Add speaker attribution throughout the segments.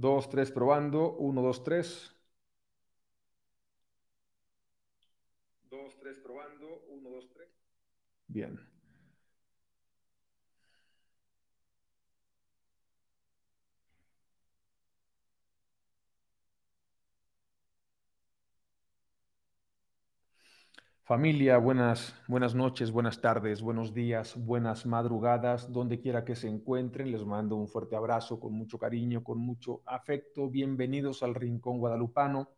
Speaker 1: 2, 3 probando. 1, 2, 3. 2, 3 probando. 1, 2, 3. Bien. Familia, buenas, buenas noches, buenas tardes, buenos días, buenas madrugadas, donde quiera que se encuentren. Les mando un fuerte abrazo con mucho cariño, con mucho afecto. Bienvenidos al Rincón Guadalupano,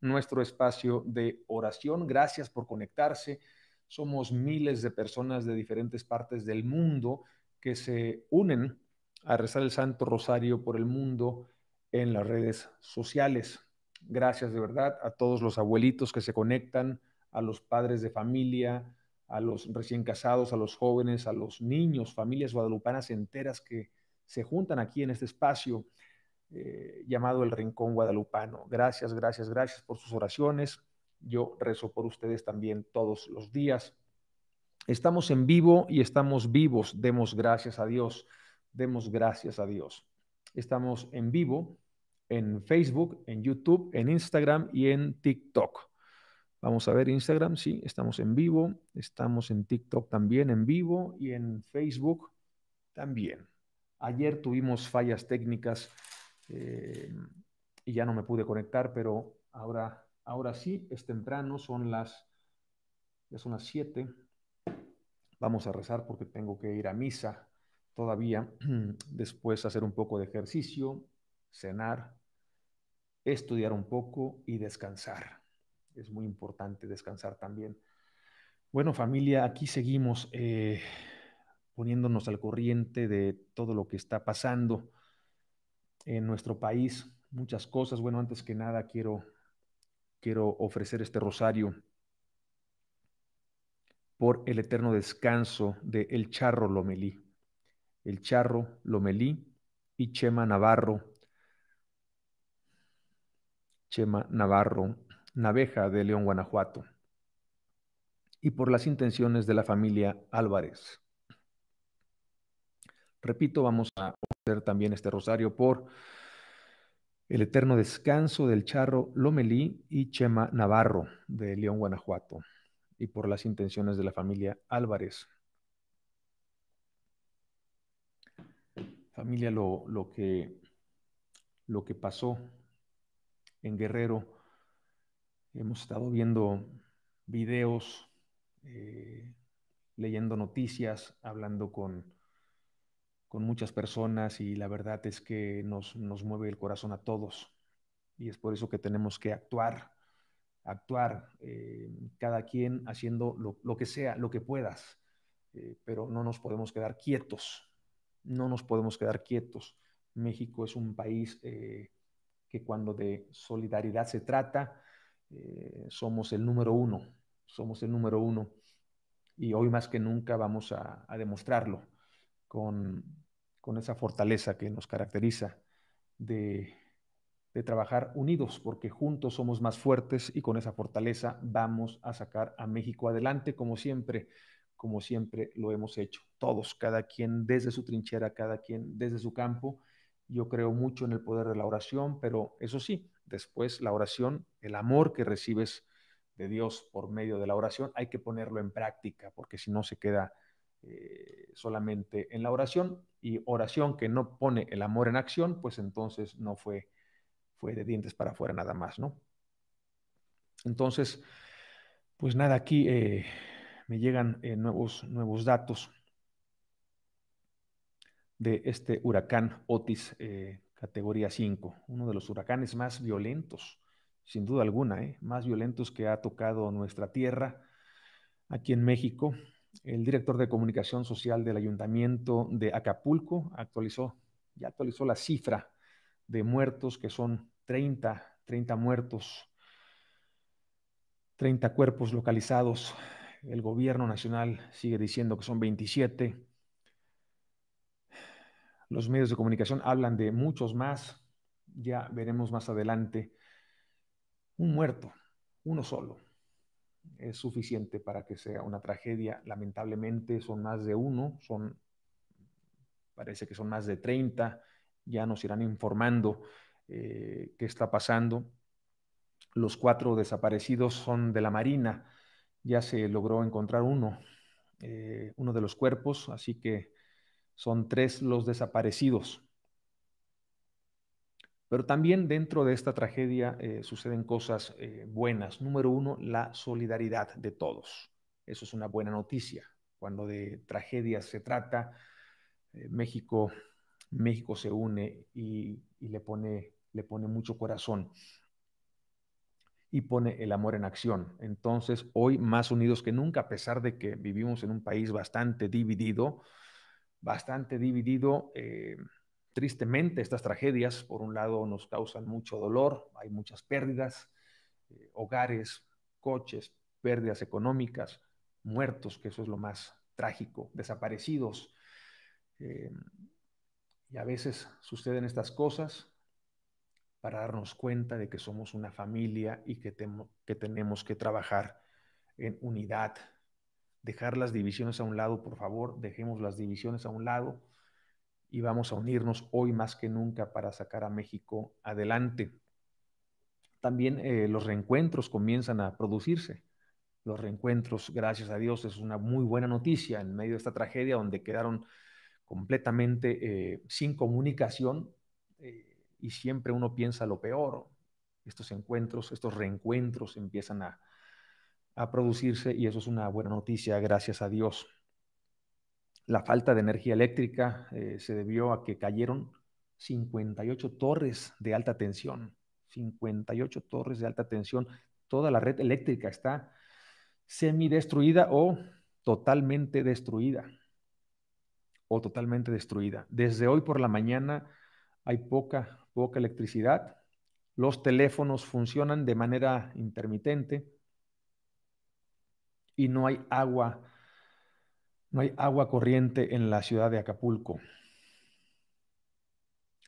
Speaker 1: nuestro espacio de oración. Gracias por conectarse. Somos miles de personas de diferentes partes del mundo que se unen a rezar el Santo Rosario por el mundo en las redes sociales. Gracias de verdad a todos los abuelitos que se conectan a los padres de familia, a los recién casados, a los jóvenes, a los niños, familias guadalupanas enteras que se juntan aquí en este espacio eh, llamado el Rincón Guadalupano. Gracias, gracias, gracias por sus oraciones. Yo rezo por ustedes también todos los días. Estamos en vivo y estamos vivos. Demos gracias a Dios. Demos gracias a Dios. Estamos en vivo en Facebook, en YouTube, en Instagram y en TikTok. Vamos a ver Instagram, sí, estamos en vivo, estamos en TikTok también en vivo y en Facebook también. Ayer tuvimos fallas técnicas eh, y ya no me pude conectar, pero ahora, ahora sí, es temprano, son las, ya son las 7. Vamos a rezar porque tengo que ir a misa todavía, después hacer un poco de ejercicio, cenar, estudiar un poco y descansar es muy importante descansar también. Bueno, familia, aquí seguimos eh, poniéndonos al corriente de todo lo que está pasando en nuestro país. Muchas cosas. Bueno, antes que nada quiero, quiero ofrecer este rosario por el eterno descanso de El Charro Lomelí. El Charro Lomelí y Chema Navarro. Chema Navarro Naveja de León, Guanajuato, y por las intenciones de la familia Álvarez. Repito, vamos a hacer también este rosario por el eterno descanso del charro Lomelí y Chema Navarro de León, Guanajuato, y por las intenciones de la familia Álvarez. Familia, lo, lo que, lo que pasó en Guerrero Hemos estado viendo videos, eh, leyendo noticias, hablando con, muchas personas y la verdad es que nos, mueve el corazón a todos. Y es por eso que tenemos que actuar, actuar, eh, cada quien haciendo lo, que sea, lo que puedas, eh, pero no nos podemos quedar quietos, no nos podemos quedar quietos. México es un país que cuando de solidaridad se trata, eh, somos el número uno, somos el número uno. Y hoy más que nunca vamos a, demostrarlo con, esa fortaleza que nos caracteriza de, de trabajar unidos, porque juntos somos más fuertes y con esa fortaleza vamos a sacar a México adelante, como siempre, como siempre lo hemos hecho. Todos, cada quien desde su trinchera, cada quien desde su campo. Yo creo mucho en el poder de la oración, pero eso sí, Después, la oración, el amor que recibes de Dios por medio de la oración, hay que ponerlo en práctica, porque si no se queda eh, solamente en la oración. Y oración que no pone el amor en acción, pues entonces no fue, fue de dientes para afuera nada más, ¿no? Entonces, pues nada, aquí eh, me llegan eh, nuevos, nuevos datos de este huracán Otis eh, categoría 5, uno de los huracanes más violentos, sin duda alguna, ¿eh? más violentos que ha tocado nuestra tierra aquí en México. El director de comunicación social del ayuntamiento de Acapulco actualizó, ya actualizó la cifra de muertos, que son 30, 30 muertos, 30 cuerpos localizados. El gobierno nacional sigue diciendo que son 27. Los medios de comunicación hablan de muchos más, ya veremos más adelante. Un muerto, uno solo, es suficiente para que sea una tragedia. Lamentablemente son más de uno, son, parece que son más de 30, ya nos irán informando eh, qué está pasando. Los cuatro desaparecidos son de la Marina, ya se logró encontrar uno, eh, uno de los cuerpos, así que son tres los desaparecidos. Pero también dentro de esta tragedia eh, suceden cosas eh, buenas. Número uno, la solidaridad de todos. Eso es una buena noticia. Cuando de tragedias se trata, eh, México, México se une y, le pone mucho corazón y pone el amor en acción. Entonces, hoy más unidos que nunca, a pesar de que vivimos en un país bastante dividido, bastante dividido. Eh, tristemente, estas tragedias, por un lado, nos causan mucho dolor, hay muchas pérdidas, eh, hogares, coches, pérdidas económicas, muertos, que eso es lo más trágico, desaparecidos. Eh, y a veces suceden estas cosas para darnos cuenta de que somos una familia y que tenemos que trabajar en unidad, dejar las divisiones a un lado, por favor, dejemos las divisiones a un lado y vamos a unirnos hoy más que nunca para sacar a México adelante. También eh, los reencuentros comienzan a producirse. Los reencuentros, gracias a Dios, es una muy buena noticia en medio de esta tragedia donde quedaron completamente eh, sin comunicación eh, y siempre uno piensa lo peor. Estos encuentros, estos reencuentros empiezan a, a producirse y eso es una buena noticia, gracias a Dios. La falta de energía eléctrica eh, se debió a que cayeron 58 torres de alta tensión, 58 torres de alta tensión. Toda la red eléctrica está semidestruida o totalmente destruida, o totalmente destruida. Desde hoy por la mañana hay poca, poca electricidad. Los teléfonos funcionan de manera intermitente y no hay agua, no hay agua corriente en la ciudad de Acapulco.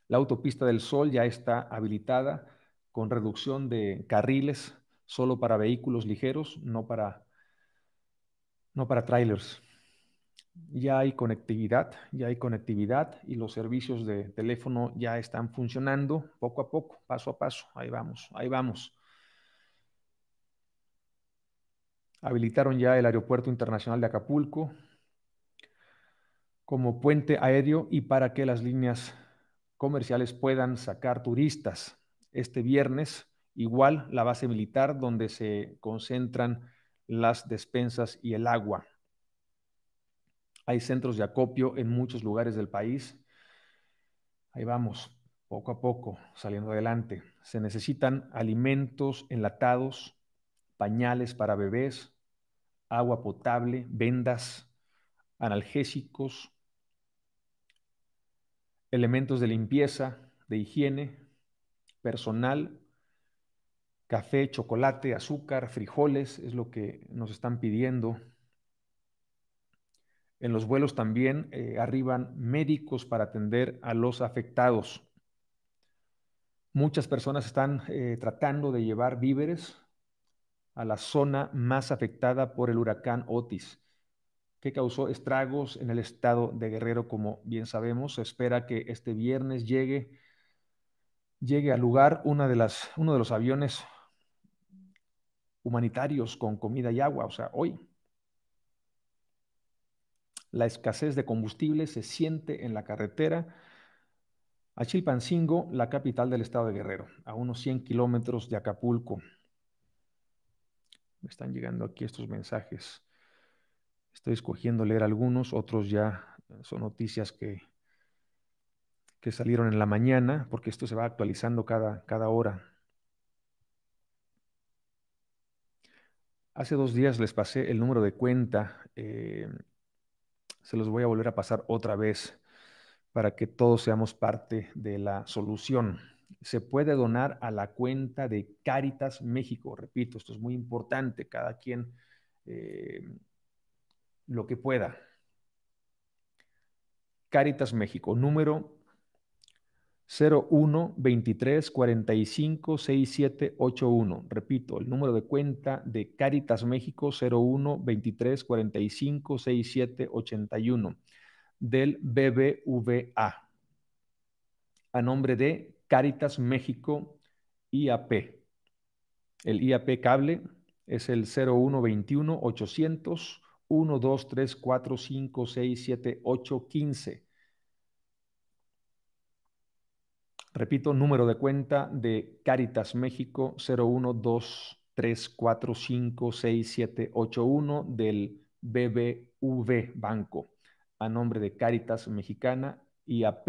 Speaker 1: La autopista del Sol ya está habilitada con reducción de carriles solo para vehículos ligeros, no para, no para trailers. Ya hay conectividad, ya hay conectividad y los servicios de teléfono ya están funcionando poco a poco, paso a paso. Ahí vamos, ahí vamos. Habilitaron ya el Aeropuerto Internacional de Acapulco como puente aéreo y para que las líneas comerciales puedan sacar turistas. Este viernes, igual la base militar donde se concentran las despensas y el agua. Hay centros de acopio en muchos lugares del país. Ahí vamos, poco a poco, saliendo adelante. Se necesitan alimentos enlatados, pañales para bebés, agua potable, vendas, analgésicos, elementos de limpieza, de higiene, personal, café, chocolate, azúcar, frijoles, es lo que nos están pidiendo. En los vuelos también eh, arriban médicos para atender a los afectados. Muchas personas están eh, tratando de llevar víveres a la zona más afectada por el huracán Otis, que causó estragos en el estado de Guerrero, como bien sabemos. Se espera que este viernes llegue, llegue al lugar una de las, uno de los aviones humanitarios con comida y agua, o sea, hoy. La escasez de combustible se siente en la carretera a Chilpancingo, la capital del estado de Guerrero, a unos 100 kilómetros de Acapulco. Me están llegando aquí estos mensajes. Estoy escogiendo leer algunos, otros ya eh, son noticias que, que salieron en la mañana, porque esto se va actualizando cada, cada hora. Hace dos días les pasé el número de cuenta. Eh, se los voy a volver a pasar otra vez para que todos seamos parte de la solución se puede donar a la cuenta de Caritas México. Repito, esto es muy importante, cada quien eh, lo que pueda. Caritas México, número 01 23 45 6781 Repito, el número de cuenta de Caritas México 01 23 45 6781. del BBVA a nombre de Caritas México IAP. El IAP cable es el 0121 800 1, 2, 3, 4, 5, 6, 7, 8, 15. Repito, número de cuenta de Caritas México 0123456781 del BBV Banco, a nombre de Caritas Mexicana IAP.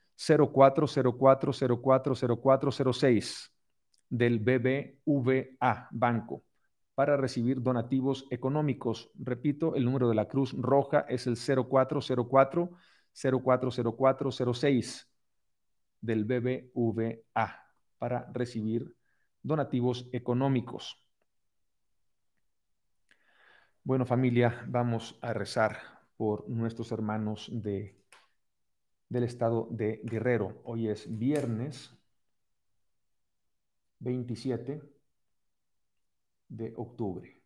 Speaker 1: 0404040406 del BBVA Banco para recibir donativos económicos. Repito, el número de la Cruz Roja es el 0404040406 del BBVA para recibir donativos económicos. Bueno familia, vamos a rezar por nuestros hermanos de del estado de Guerrero. Hoy es viernes 27 de octubre.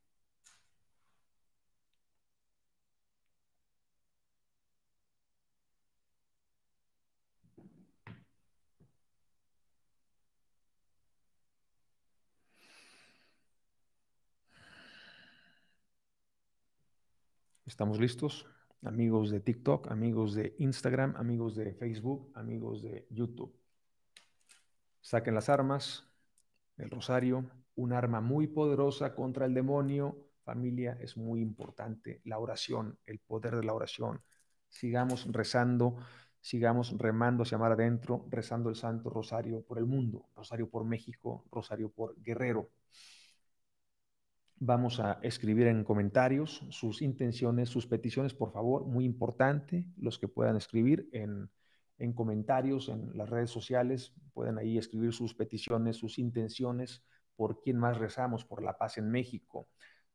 Speaker 1: ¿Estamos listos? amigos de TikTok, amigos de Instagram, amigos de Facebook, amigos de YouTube. Saquen las armas, el rosario, un arma muy poderosa contra el demonio. Familia, es muy importante la oración, el poder de la oración. Sigamos rezando, sigamos remando hacia amar adentro, rezando el Santo Rosario por el mundo, Rosario por México, Rosario por Guerrero. Vamos a escribir en comentarios sus intenciones, sus peticiones, por favor, muy importante, los que puedan escribir en, comentarios, en las redes sociales, pueden ahí escribir sus peticiones, sus intenciones, por quién más rezamos, por la paz en México,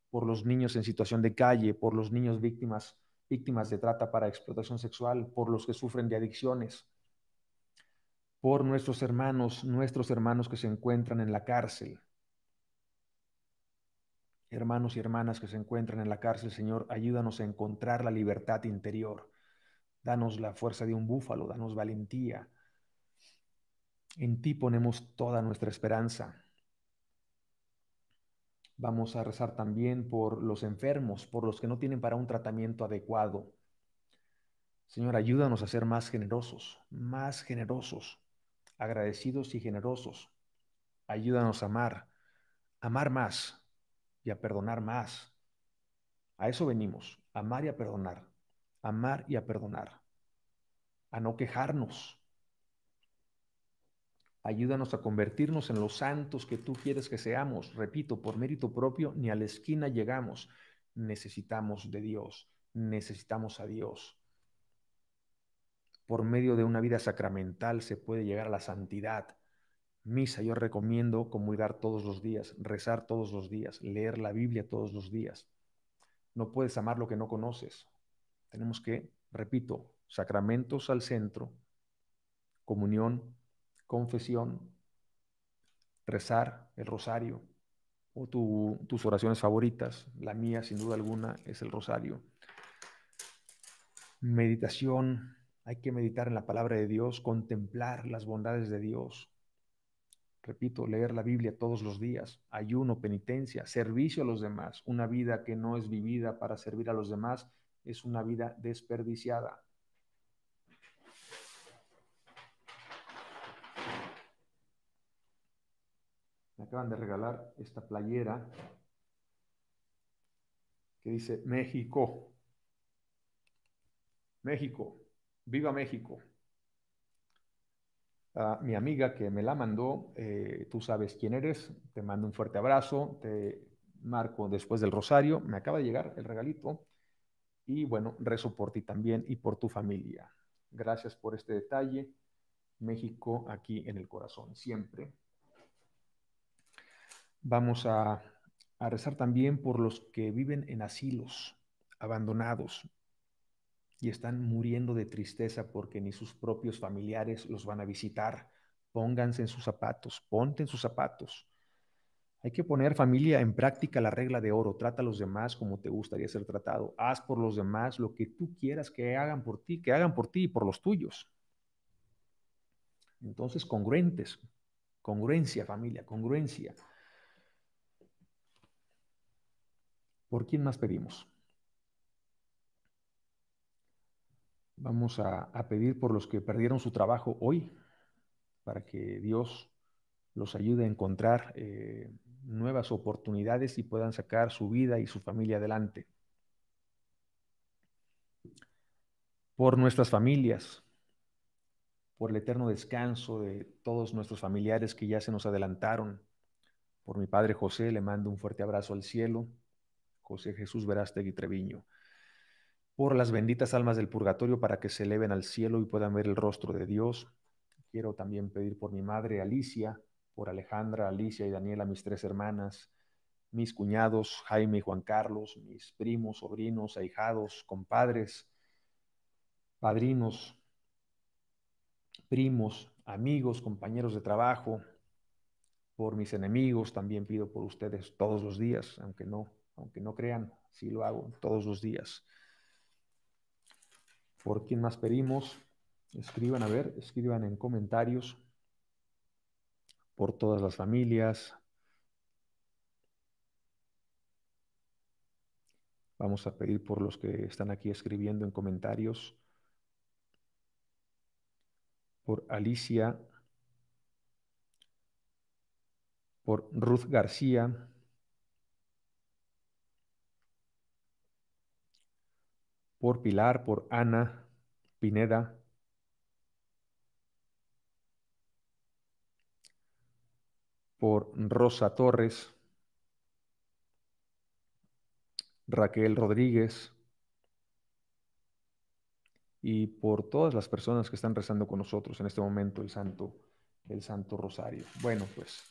Speaker 1: por los niños en situación de calle, por los niños víctimas, víctimas de trata para explotación sexual, por los que sufren de adicciones, por nuestros hermanos, nuestros hermanos que se encuentran en la cárcel, hermanos y hermanas que se encuentran en la cárcel, Señor, ayúdanos a encontrar la libertad interior. Danos la fuerza de un búfalo, danos valentía. En ti ponemos toda nuestra esperanza. Vamos a rezar también por los enfermos, por los que no tienen para un tratamiento adecuado. Señor, ayúdanos a ser más generosos, más generosos, agradecidos y generosos. Ayúdanos a amar, amar más, y a perdonar más. A eso venimos, amar y a perdonar, amar y a perdonar, a no quejarnos. Ayúdanos a convertirnos en los santos que tú quieres que seamos. Repito, por mérito propio ni a la esquina llegamos. Necesitamos de Dios, necesitamos a Dios. Por medio de una vida sacramental se puede llegar a la santidad Misa, yo recomiendo comulgar todos los días, rezar todos los días, leer la Biblia todos los días. No puedes amar lo que no conoces. Tenemos que, repito, sacramentos al centro, comunión, confesión, rezar el rosario o tus oraciones favoritas. La mía, sin duda alguna, es el rosario. Meditación, hay que meditar en la palabra de Dios, contemplar las bondades de Dios, Repito, leer la Biblia todos los días, ayuno, penitencia, servicio a los demás. Una vida que no es vivida para servir a los demás es una vida desperdiciada. Me acaban de regalar esta playera que dice México. México, viva México. A mi amiga que me la mandó, eh, tú sabes quién eres, te mando un fuerte abrazo, te marco después del rosario, me acaba de llegar el regalito y bueno, rezo por ti también y por tu familia. Gracias por este detalle, México aquí en el corazón, siempre. Vamos a rezar también por los que viven en asilos, abandonados, y están muriendo de tristeza porque ni sus propios familiares los van a visitar. Pónganse en sus zapatos, ponte en sus zapatos. Hay que poner familia en práctica la regla de oro. Trata a los demás como te gustaría ser tratado. Haz por los demás lo que tú quieras que hagan por ti, que hagan por ti y por los tuyos. Entonces, congruentes. Congruencia, familia, congruencia. ¿Por quién más pedimos? Vamos a, pedir por los que perdieron su trabajo hoy, para que Dios los ayude a encontrar eh, nuevas oportunidades y puedan sacar su vida y su familia adelante. Por nuestras familias, por el eterno descanso de todos nuestros familiares que ya se nos adelantaron. Por mi padre José, le mando un fuerte abrazo al cielo. José Jesús Verástegui Treviño por las benditas almas del purgatorio para que se eleven al cielo y puedan ver el rostro de Dios. Quiero también pedir por mi madre Alicia, por Alejandra, Alicia y Daniela, mis tres hermanas, mis cuñados Jaime y Juan Carlos, mis primos, sobrinos, ahijados, compadres, padrinos, primos, amigos, compañeros de trabajo, por mis enemigos, también pido por ustedes todos los días, aunque no, aunque no crean, sí lo hago todos los días. ¿Por quién más pedimos? Escriban, a ver, escriban en comentarios por todas las familias. Vamos a pedir por los que están aquí escribiendo en comentarios. Por Alicia. Por Ruth García. por Pilar, por Ana Pineda. por Rosa Torres, Raquel Rodríguez y por todas las personas que están rezando con nosotros en este momento el Santo, el Santo Rosario. Bueno, pues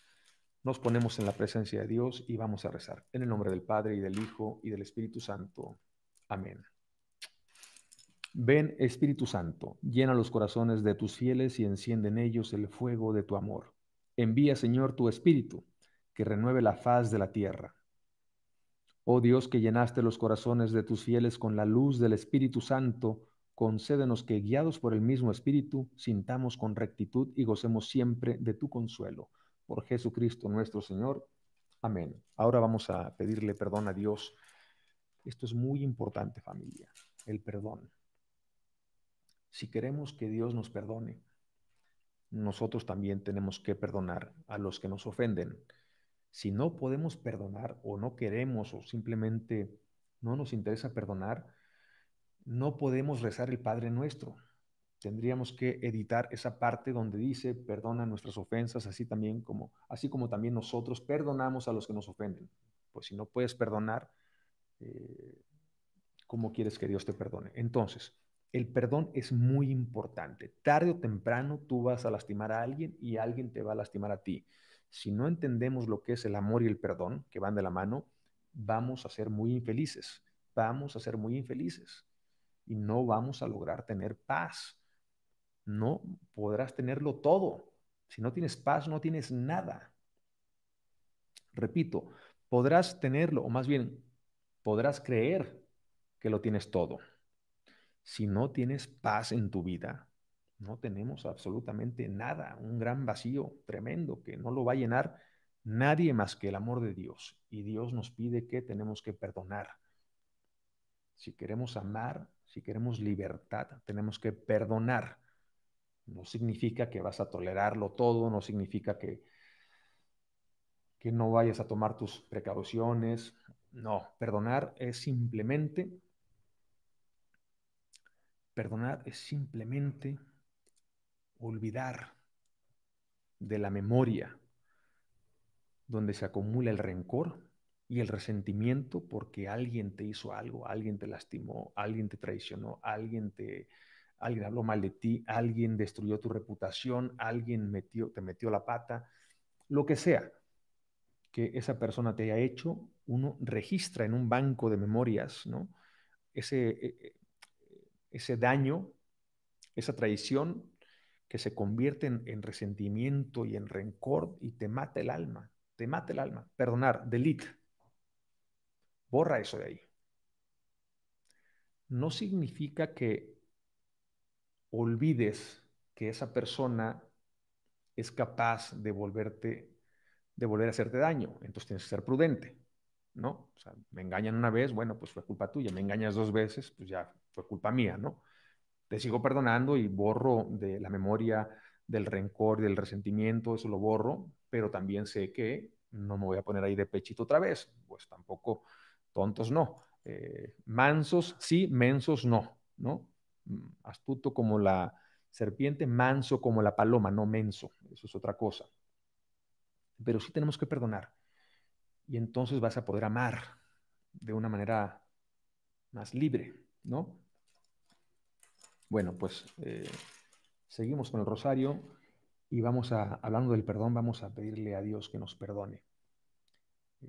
Speaker 1: nos ponemos en la presencia de Dios y vamos a rezar en el nombre del Padre y del Hijo y del Espíritu Santo. Amén. Ven Espíritu Santo, llena los corazones de tus fieles y enciende en ellos el fuego de tu amor. Envía, Señor, tu Espíritu, que renueve la faz de la tierra. Oh Dios que llenaste los corazones de tus fieles con la luz del Espíritu Santo, concédenos que, guiados por el mismo Espíritu, sintamos con rectitud y gocemos siempre de tu consuelo. Por Jesucristo nuestro Señor. Amén. Ahora vamos a pedirle perdón a Dios. Esto es muy importante, familia, el perdón. Si queremos que Dios nos perdone, nosotros también tenemos que perdonar a los que nos ofenden. Si no podemos perdonar o no queremos o simplemente no nos interesa perdonar, no podemos rezar el Padre nuestro. Tendríamos que editar esa parte donde dice, perdona nuestras ofensas, así también como así como también nosotros perdonamos a los que nos ofenden. Pues si no puedes perdonar, eh, ¿cómo quieres que Dios te perdone? Entonces, el perdón es muy importante. Tarde o temprano tú vas a lastimar a alguien y alguien te va a lastimar a ti. Si no entendemos lo que es el amor y el perdón, que van de la mano, vamos a ser muy infelices. Vamos a ser muy infelices y no vamos a lograr tener paz. No podrás tenerlo todo. Si no tienes paz, no tienes nada. Repito, podrás tenerlo, o más bien, podrás creer que lo tienes todo si no tienes paz en tu vida, no tenemos absolutamente nada, un gran vacío tremendo que no lo va a llenar nadie más que el amor de Dios. Y Dios nos pide que tenemos que perdonar. Si queremos amar, si queremos libertad, tenemos que perdonar. No significa que vas a tolerarlo todo, no significa que, que no vayas a tomar tus precauciones. No, perdonar es simplemente Perdonar es simplemente olvidar de la memoria donde se acumula el rencor y el resentimiento porque alguien te hizo algo, alguien te lastimó, alguien te traicionó, alguien te alguien habló mal de ti, alguien destruyó tu reputación, alguien metió, te metió la pata, lo que sea que esa persona te haya hecho, uno registra en un banco de memorias, ¿no? Ese, e, e, ese daño, esa traición que se convierte en, resentimiento y en rencor y te mata el alma, te mata el alma. Perdonar, delete. Borra eso de ahí. No significa que olvides que esa persona es capaz de volverte, de volver a hacerte daño. Entonces tienes que ser prudente, ¿no? O sea, me engañan una vez, bueno, pues fue culpa tuya. Me engañas dos veces, pues ya culpa mía, ¿no? Te sigo perdonando y borro de la memoria del rencor, y del resentimiento, eso lo borro, pero también sé que no me voy a poner ahí de pechito otra vez, pues tampoco tontos no. Eh, mansos sí, mensos no, ¿no? Mm, astuto como la serpiente, manso como la paloma, no menso, eso es otra cosa. Pero sí tenemos que perdonar. Y entonces vas a poder amar de una manera más libre, ¿no? Bueno, pues eh, seguimos con el rosario y vamos a, hablando del perdón, vamos a pedirle a Dios que nos perdone. Eh,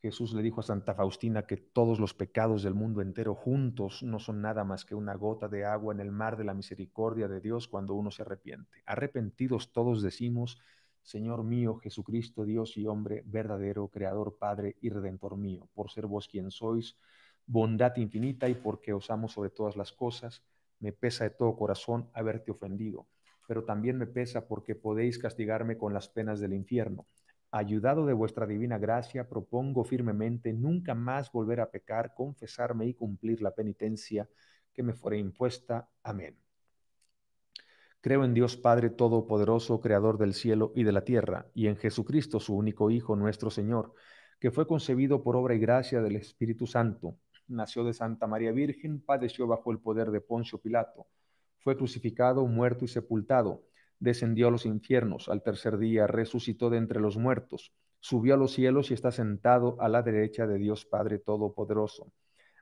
Speaker 1: Jesús le dijo a Santa Faustina que todos los pecados del mundo entero juntos no son nada más que una gota de agua en el mar de la misericordia de Dios cuando uno se arrepiente. Arrepentidos todos decimos, Señor mío, Jesucristo, Dios y hombre, verdadero, Creador, Padre y Redentor mío, por ser vos quien sois, bondad infinita y porque os amo sobre todas las cosas, me pesa de todo corazón haberte ofendido, pero también me pesa porque podéis castigarme con las penas del infierno. Ayudado de vuestra divina gracia, propongo firmemente nunca más volver a pecar, confesarme y cumplir la penitencia que me fuere impuesta. Amén. Creo en Dios Padre Todopoderoso, Creador del cielo y de la tierra, y en Jesucristo, su único Hijo, nuestro Señor, que fue concebido por obra y gracia del Espíritu Santo nació de Santa María Virgen, padeció bajo el poder de Poncio Pilato, fue crucificado, muerto y sepultado, descendió a los infiernos, al tercer día resucitó de entre los muertos, subió a los cielos y está sentado a la derecha de Dios Padre Todopoderoso.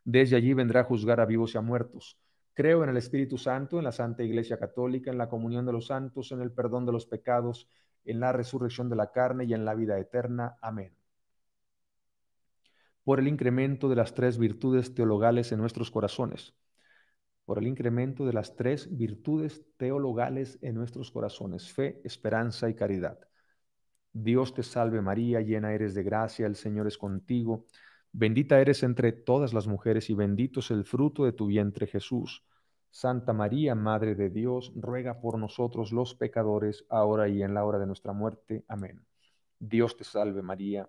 Speaker 1: Desde allí vendrá a juzgar a vivos y a muertos. Creo en el Espíritu Santo, en la Santa Iglesia Católica, en la comunión de los santos, en el perdón de los pecados, en la resurrección de la carne y en la vida eterna. Amén por el incremento de las tres virtudes teologales en nuestros corazones. Por el incremento de las tres virtudes teologales en nuestros corazones, fe, esperanza y caridad. Dios te salve María, llena eres de gracia, el Señor es contigo. Bendita eres entre todas las mujeres y bendito es el fruto de tu vientre Jesús. Santa María, Madre de Dios, ruega por nosotros los pecadores, ahora y en la hora de nuestra muerte. Amén. Dios te salve María,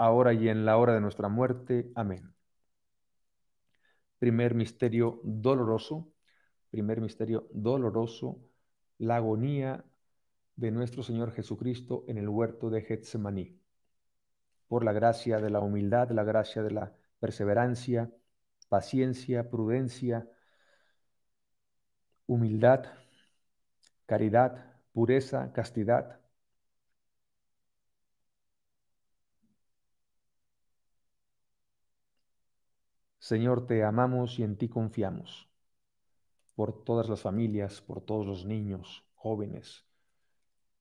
Speaker 1: ahora y en la hora de nuestra muerte. Amén. Primer misterio doloroso, primer misterio doloroso, la agonía de nuestro Señor Jesucristo en el huerto de Getsemaní. Por la gracia de la humildad, la gracia de la perseverancia, paciencia, prudencia, humildad, caridad, pureza, castidad, Señor, te amamos y en ti confiamos, por todas las familias, por todos los niños, jóvenes,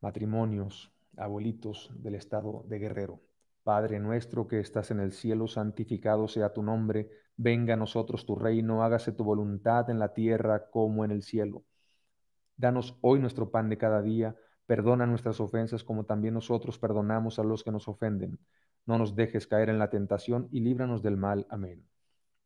Speaker 1: matrimonios, abuelitos del estado de Guerrero. Padre nuestro que estás en el cielo, santificado sea tu nombre, venga a nosotros tu reino, hágase tu voluntad en la tierra como en el cielo. Danos hoy nuestro pan de cada día, perdona nuestras ofensas como también nosotros perdonamos a los que nos ofenden. No nos dejes caer en la tentación y líbranos del mal. Amén.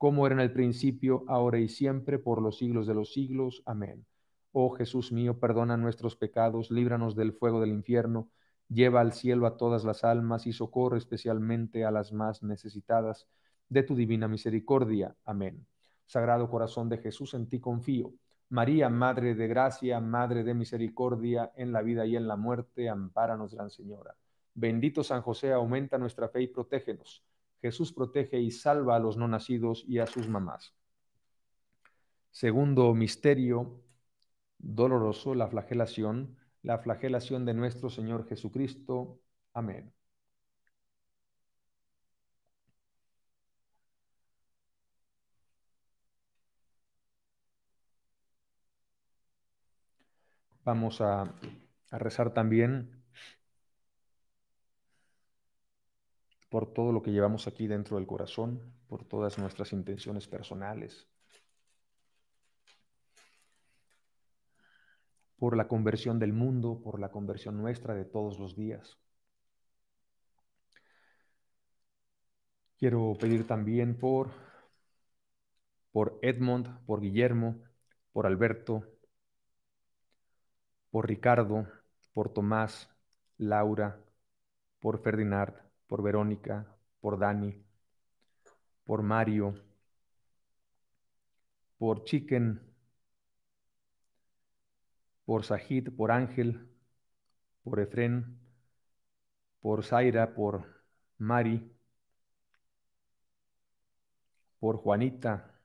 Speaker 1: como era en el principio, ahora y siempre, por los siglos de los siglos. Amén. Oh Jesús mío, perdona nuestros pecados, líbranos del fuego del infierno, lleva al cielo a todas las almas y socorre especialmente a las más necesitadas de tu divina misericordia. Amén. Sagrado corazón de Jesús, en ti confío. María, Madre de Gracia, Madre de Misericordia, en la vida y en la muerte, ampáranos, Gran Señora. Bendito San José, aumenta nuestra fe y protégenos Jesús protege y salva a los no nacidos y a sus mamás. Segundo misterio doloroso, la flagelación, la flagelación de nuestro Señor Jesucristo. Amén. Vamos a, rezar también por todo lo que llevamos aquí dentro del corazón, por todas nuestras intenciones personales, por la conversión del mundo, por la conversión nuestra de todos los días. Quiero pedir también por, por Edmond, por Guillermo, por Alberto, por Ricardo, por Tomás, Laura, por Ferdinand, por Verónica, por Dani, por Mario, por Chicken, por Sahid, por Ángel, por Efren, por Zaira, por Mari, por Juanita,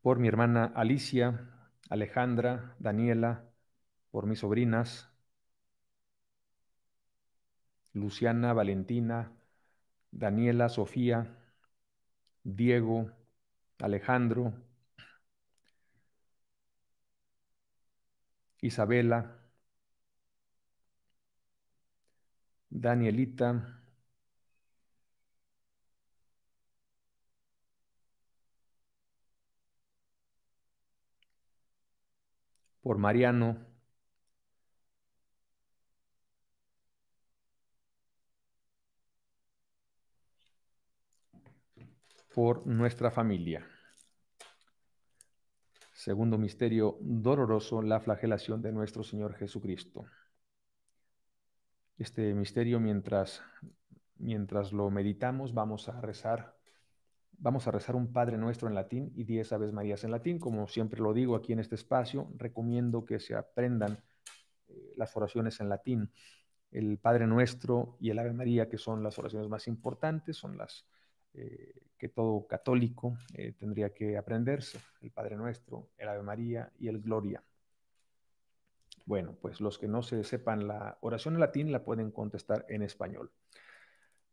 Speaker 1: por mi hermana Alicia, Alejandra, Daniela, por mis sobrinas, Luciana, Valentina, Daniela, Sofía, Diego, Alejandro, Isabela, Danielita, por Mariano, por nuestra familia. Segundo misterio doloroso, la flagelación de nuestro Señor Jesucristo. Este misterio, mientras, mientras lo meditamos, vamos a rezar. Vamos a rezar un Padre Nuestro en latín y diez Aves Marías en latín. Como siempre lo digo aquí en este espacio, recomiendo que se aprendan eh, las oraciones en latín. El Padre Nuestro y el Ave María, que son las oraciones más importantes, son las, eh, que todo católico eh, tendría que aprenderse, el Padre Nuestro, el Ave María y el Gloria. Bueno, pues los que no se sepan la oración en latín la pueden contestar en español.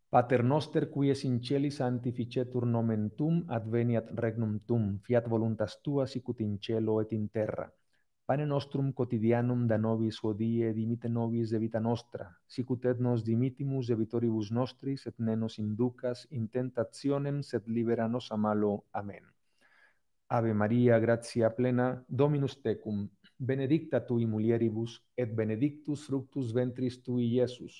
Speaker 1: Paternoster es in celi santificetur nomen tum adveniat regnum tum, fiat voluntas tuas sicut in et in terra. Pane nostrum quotidianum da nobis odie, dimite nobis de vita nostra, sicut et nos dimitimus debitoribus nostris, et ne nos inducas in tentationem, sed libera nos a malo. Amen. Ave Maria, gratia plena, Dominus tecum, benedicta tui mulieribus, et benedictus fructus ventris tui, Iesus.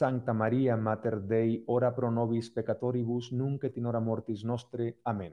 Speaker 1: Sancta Maria, Mater Dei, ora pro nobis peccatoribus, nunc et in hora mortis nostre. Amen.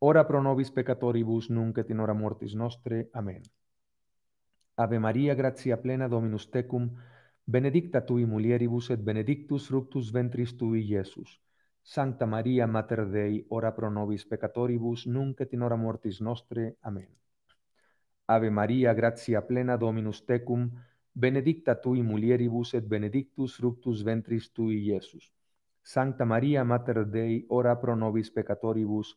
Speaker 1: Ora pro nobis peccatoribus, nunc et mortis nostre. Amén. Ave Maria, gratia plena, Dominus tecum, benedicta tui mulieribus et benedictus fructus ventris tui, Iesus. Santa Maria, Mater Dei, ora pro nobis peccatoribus, nunc et mortis nostre. Amén. Ave Maria, gratia plena, Dominus tecum, benedicta tui mulieribus et benedictus fructus ventris tui, Iesus. Santa Maria, Mater Dei, ora pro nobis peccatoribus,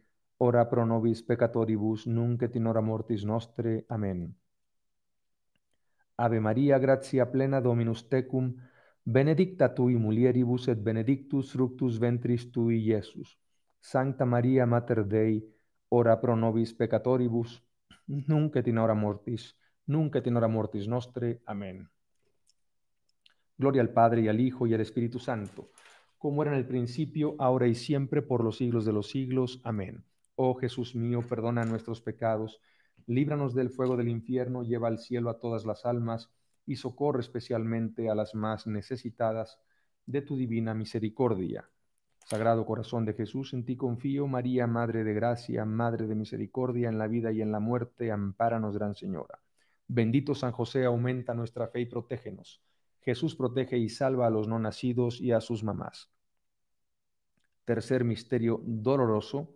Speaker 1: ora pro nobis peccatoribus, nunc et in hora mortis nostre. Amen. Ave Maria, gratia plena Dominus tecum, benedicta tui mulieribus et benedictus fructus ventris tui, Iesus. Santa Maria, Mater Dei, ora pro nobis peccatoribus, nunc et in hora mortis, nunc et in hora mortis nostre. Amén. Gloria al Padre y al Hijo y al Espíritu Santo, como era en el principio, ahora y siempre, por los siglos de los siglos. Amén. Oh Jesús mío, perdona nuestros pecados, líbranos del fuego del infierno, lleva al cielo a todas las almas y socorre especialmente a las más necesitadas de tu divina misericordia. Sagrado Corazón de Jesús, en ti confío, María, Madre de Gracia, Madre de Misericordia, en la vida y en la muerte, ampáranos, Gran Señora. Bendito San José, aumenta nuestra fe y protégenos. Jesús protege y salva a los no nacidos y a sus mamás. Tercer misterio doloroso,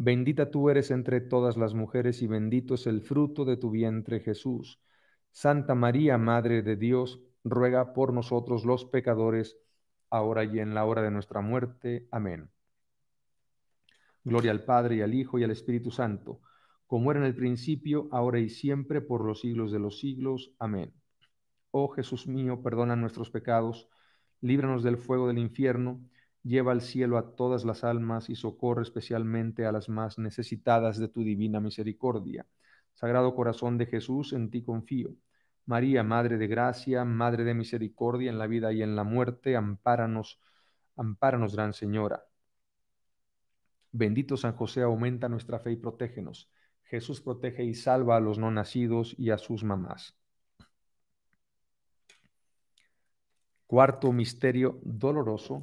Speaker 1: Bendita tú eres entre todas las mujeres y bendito es el fruto de tu vientre Jesús. Santa María, Madre de Dios, ruega por nosotros los pecadores, ahora y en la hora de nuestra muerte. Amén. Gloria al Padre y al Hijo y al Espíritu Santo, como era en el principio, ahora y siempre, por los siglos de los siglos. Amén. Oh Jesús mío, perdona nuestros pecados, líbranos del fuego del infierno lleva al cielo a todas las almas y socorre especialmente a las más necesitadas de tu divina misericordia. Sagrado Corazón de Jesús, en ti confío. María, Madre de Gracia, Madre de Misericordia en la vida y en la muerte, ampáranos, ampáranos, Gran Señora. Bendito San José, aumenta nuestra fe y protégenos. Jesús protege y salva a los no nacidos y a sus mamás. Cuarto misterio doloroso,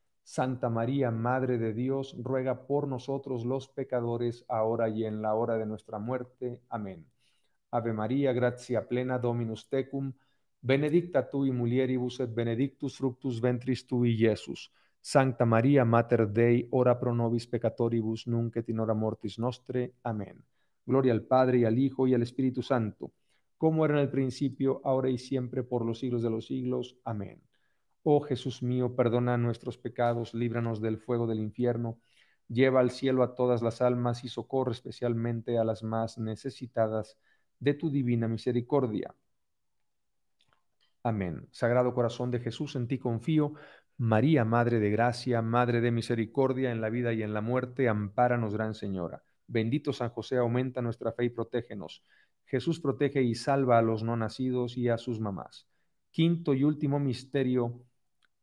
Speaker 1: Santa María, Madre de Dios, ruega por nosotros los pecadores, ahora y en la hora de nuestra muerte. Amén. Ave María, gracia plena, Dominus tecum, benedicta tui mulieribus et benedictus fructus ventris y Jesus. Santa María, Mater Dei, ora pro nobis peccatoribus, nunc et in hora mortis nostre. Amén. Gloria al Padre, y al Hijo, y al Espíritu Santo, como era en el principio, ahora y siempre, por los siglos de los siglos. Amén. Oh Jesús mío, perdona nuestros pecados, líbranos del fuego del infierno, lleva al cielo a todas las almas y socorre especialmente a las más necesitadas de tu divina misericordia. Amén. Sagrado corazón de Jesús, en ti confío. María, Madre de Gracia, Madre de Misericordia, en la vida y en la muerte, ampáranos, Gran Señora. Bendito San José, aumenta nuestra fe y protégenos. Jesús protege y salva a los no nacidos y a sus mamás. Quinto y último misterio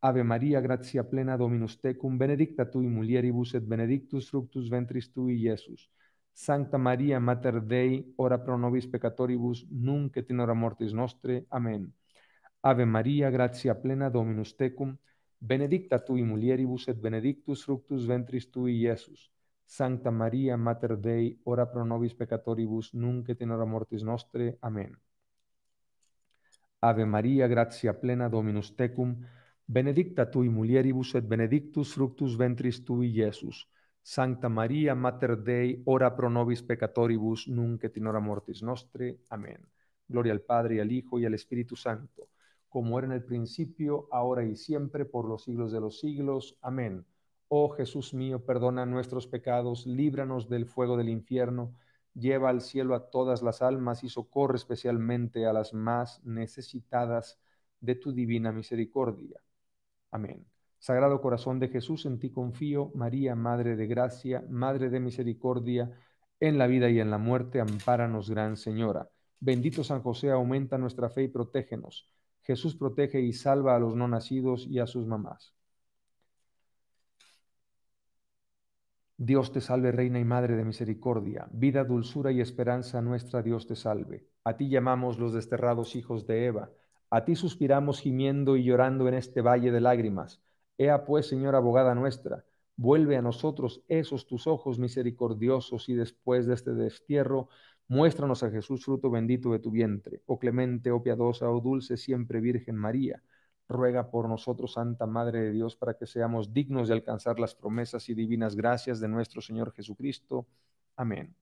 Speaker 1: Ave María, gratia plena, Dominus tecum, benedicta tui mulieribus et benedictus fructus ventris tui, Jesús, Santa Maria, Mater Dei, ora pro nobis peccatoribus, nunc et hora mortis nostre. Amen. Ave María, gratia plena, Dominus tecum, benedicta tui mulieribus et benedictus fructus ventris tui, Jesús, Santa María, Mater Dei, ora pro nobis peccatoribus, nunc et in hora mortis nostre. Amen. Ave María, gratia plena, Dominus tecum, Benedicta tui mulieribus et benedictus fructus ventris tui, Iesus. Sancta Maria, Mater Dei, ora pro nobis peccatoribus, nunc et mortis nostre. Amén. Gloria al Padre, al Hijo y al Espíritu Santo, como era en el principio, ahora y siempre, por los siglos de los siglos. Amén. Oh Jesús mío, perdona nuestros pecados, líbranos del fuego del infierno, lleva al cielo a todas las almas y socorre especialmente a las más necesitadas de tu divina misericordia. Amén. Sagrado Corazón de Jesús, en ti confío, María, Madre de Gracia, Madre de Misericordia, en la vida y en la muerte, ampáranos, Gran Señora. Bendito San José, aumenta nuestra fe y protégenos. Jesús protege y salva a los no nacidos y a sus mamás. Dios te salve, Reina y Madre de Misericordia, vida, dulzura y esperanza nuestra, Dios te salve. A ti llamamos los desterrados hijos de Eva. A ti suspiramos gimiendo y llorando en este valle de lágrimas. Ea pues, Señora abogada nuestra, vuelve a nosotros esos tus ojos misericordiosos y después de este destierro, muéstranos a Jesús, fruto bendito de tu vientre. Oh clemente, oh piadosa, oh dulce siempre Virgen María, ruega por nosotros, Santa Madre de Dios, para que seamos dignos de alcanzar las promesas y divinas gracias de nuestro Señor Jesucristo. Amén.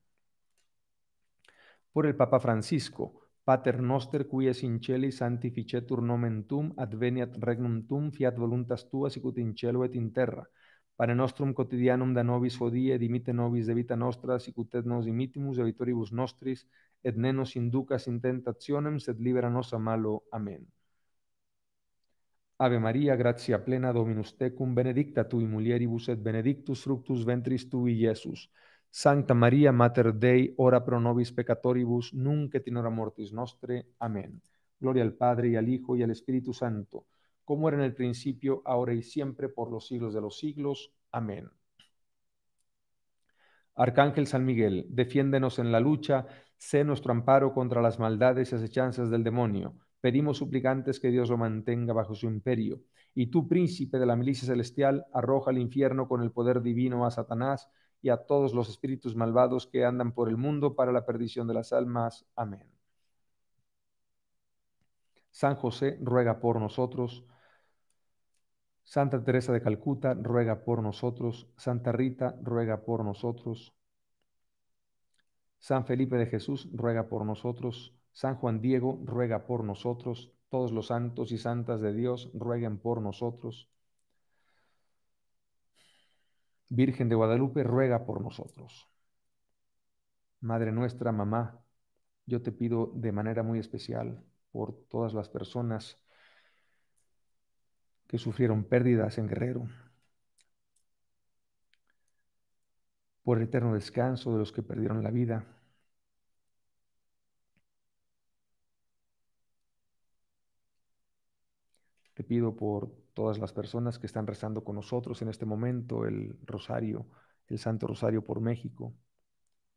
Speaker 1: Por el Papa Francisco Pater noster qui es in celi sanctificetur nomen tum adveniat regnum tum fiat voluntas tua sicut in cielo et in terra Pane nostrum quotidianum da nobis hodie dimitte nobis de vita nostra sicut et nos dimittimus debitoribus nostris et ne nos inducas in tentationem sed libera nos a malo amen Ave Maria gratia plena Dominus tecum benedicta tu in mulieribus et benedictus fructus ventris tui Iesus Santa María, Mater Dei, ora pro nobis peccatoribus, nunc et in hora mortis nostre. Amén. Gloria al Padre, y al Hijo, y al Espíritu Santo, como era en el principio, ahora y siempre, por los siglos de los siglos. Amén. Arcángel San Miguel, defiéndenos en la lucha, sé nuestro amparo contra las maldades y asechanzas del demonio. Pedimos suplicantes que Dios lo mantenga bajo su imperio. Y tú, príncipe de la milicia celestial, arroja al infierno con el poder divino a Satanás, y a todos los espíritus malvados que andan por el mundo para la perdición de las almas. Amén. San José ruega por nosotros. Santa Teresa de Calcuta ruega por nosotros. Santa Rita ruega por nosotros. San Felipe de Jesús ruega por nosotros. San Juan Diego ruega por nosotros. Todos los santos y santas de Dios rueguen por nosotros. Virgen de Guadalupe, ruega por nosotros. Madre nuestra, mamá, yo te pido de manera muy especial por todas las personas que sufrieron pérdidas en Guerrero, por el eterno descanso de los que perdieron la vida. Te pido por todas las personas que están rezando con nosotros en este momento el rosario, el Santo Rosario por México,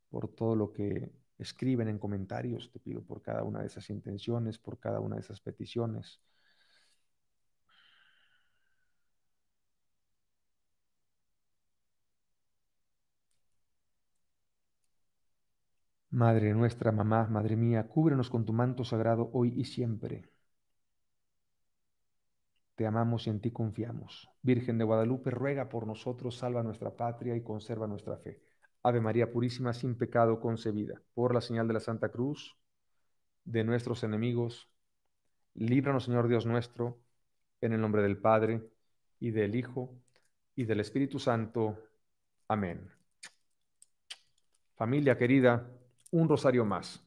Speaker 1: por todo lo que escriben en comentarios, te pido por cada una de esas intenciones, por cada una de esas peticiones. Madre nuestra, mamá, Madre mía, cúbrenos con tu manto sagrado hoy y siempre te amamos y en ti confiamos. Virgen de Guadalupe, ruega por nosotros, salva nuestra patria y conserva nuestra fe. Ave María Purísima, sin pecado concebida, por la señal de la Santa Cruz, de nuestros enemigos, líbranos, Señor Dios nuestro, en el nombre del Padre, y del Hijo, y del Espíritu Santo. Amén. Familia querida, un rosario más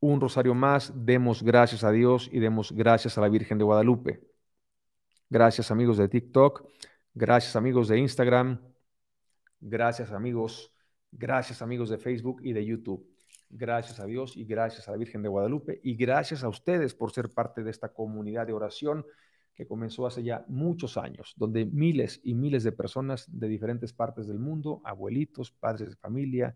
Speaker 1: un rosario más, demos gracias a Dios y demos gracias a la Virgen de Guadalupe. Gracias amigos de TikTok, gracias amigos de Instagram, gracias amigos, gracias amigos de Facebook y de YouTube. Gracias a Dios y gracias a la Virgen de Guadalupe y gracias a ustedes por ser parte de esta comunidad de oración que comenzó hace ya muchos años, donde miles y miles de personas de diferentes partes del mundo, abuelitos, padres de familia,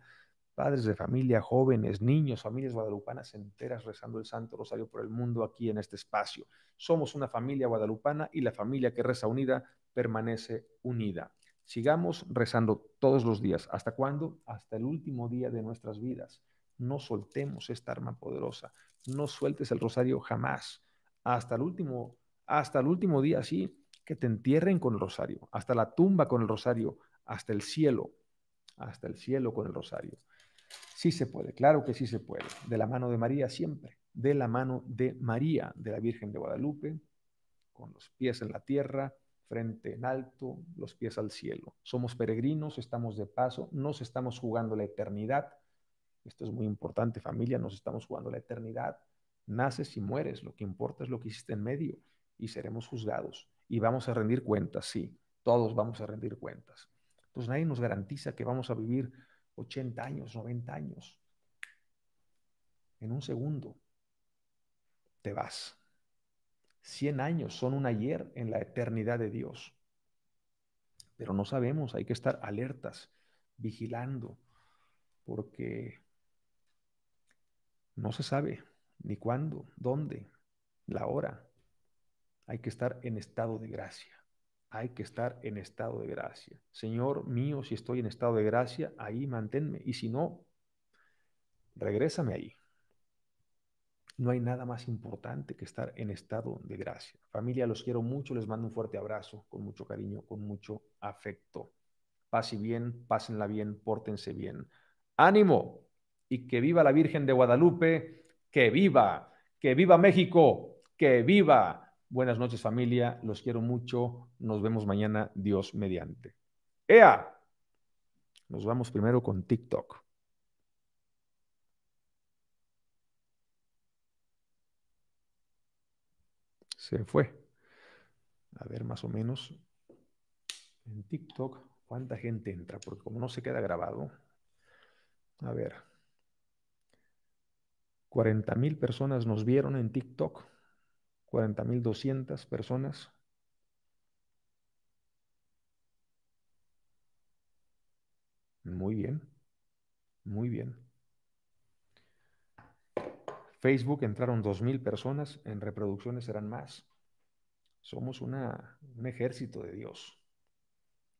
Speaker 1: padres de familia, jóvenes, niños, familias guadalupanas enteras rezando el Santo Rosario por el mundo aquí en este espacio. Somos una familia guadalupana y la familia que reza unida permanece unida. Sigamos rezando todos los días. ¿Hasta cuándo? Hasta el último día de nuestras vidas. No soltemos esta arma poderosa. No sueltes el rosario jamás. Hasta el último, hasta el último día, sí, que te entierren con el rosario. Hasta la tumba con el rosario. Hasta el cielo. Hasta el cielo con el rosario. Sí se puede, claro que sí se puede. De la mano de María siempre, de la mano de María, de la Virgen de Guadalupe, con los pies en la tierra, frente en alto, los pies al cielo. Somos peregrinos, estamos de paso, nos estamos jugando la eternidad. Esto es muy importante, familia, nos estamos jugando la eternidad. Naces y mueres, lo que importa es lo que hiciste en medio y seremos juzgados y vamos a rendir cuentas, sí, todos vamos a rendir cuentas. Entonces nadie nos garantiza que vamos a vivir 80 años, 90 años. En un segundo te vas. 100 años son un ayer en la eternidad de Dios. Pero no sabemos, hay que estar alertas, vigilando, porque no se sabe ni cuándo, dónde, la hora. Hay que estar en estado de gracia hay que estar en estado de gracia. Señor mío, si estoy en estado de gracia, ahí manténme. Y si no, regrésame ahí. No hay nada más importante que estar en estado de gracia. Familia, los quiero mucho, les mando un fuerte abrazo, con mucho cariño, con mucho afecto. Pase bien, pásenla bien, pórtense bien. Ánimo y que viva la Virgen de Guadalupe, que viva, que viva México, que viva. Buenas noches familia, los quiero mucho, nos vemos mañana, Dios mediante. ¡Ea! Nos vamos primero con TikTok. Se fue. A ver más o menos en TikTok cuánta gente entra, porque como no se queda grabado, a ver, 40 mil personas nos vieron en TikTok. 40.200 personas. Muy bien, muy bien. Facebook entraron 2.000 personas, en reproducciones eran más. Somos una, un ejército de Dios.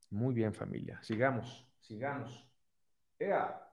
Speaker 1: Muy bien familia, sigamos, sigamos. ¡Ea!